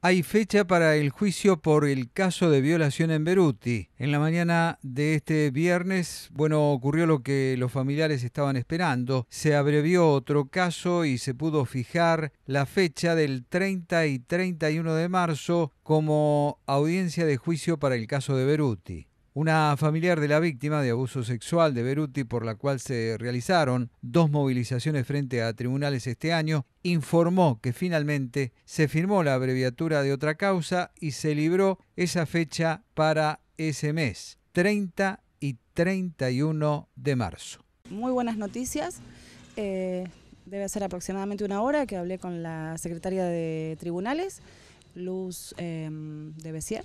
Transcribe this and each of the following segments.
Hay fecha para el juicio por el caso de violación en Beruti. En la mañana de este viernes, bueno, ocurrió lo que los familiares estaban esperando. Se abrevió otro caso y se pudo fijar la fecha del 30 y 31 de marzo como audiencia de juicio para el caso de Beruti. Una familiar de la víctima de abuso sexual de Beruti, por la cual se realizaron dos movilizaciones frente a tribunales este año, informó que finalmente se firmó la abreviatura de otra causa y se libró esa fecha para ese mes, 30 y 31 de marzo. Muy buenas noticias. Eh, debe ser aproximadamente una hora que hablé con la secretaria de tribunales, Luz eh, de Bessier,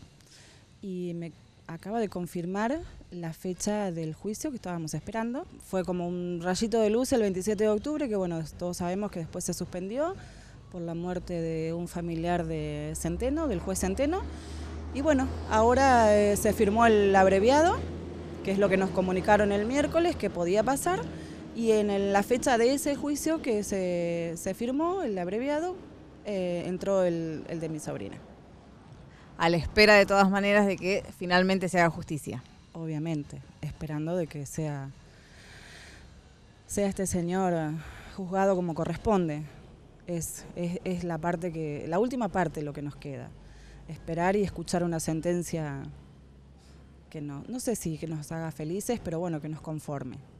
y me acaba de confirmar la fecha del juicio que estábamos esperando. Fue como un rayito de luz el 27 de octubre, que bueno, todos sabemos que después se suspendió por la muerte de un familiar de Centeno, del juez Centeno. Y bueno, ahora eh, se firmó el abreviado, que es lo que nos comunicaron el miércoles que podía pasar. Y en la fecha de ese juicio que se, firmó, el abreviado, eh, entró el de mi sobrina a la espera de todas maneras de que finalmente se haga justicia. Obviamente, esperando de que sea, sea este señor eh, juzgado como corresponde. Es, es, es la parte que, la última parte lo que nos queda. Esperar y escuchar una sentencia que no, no sé si que nos haga felices, pero bueno, que nos conforme.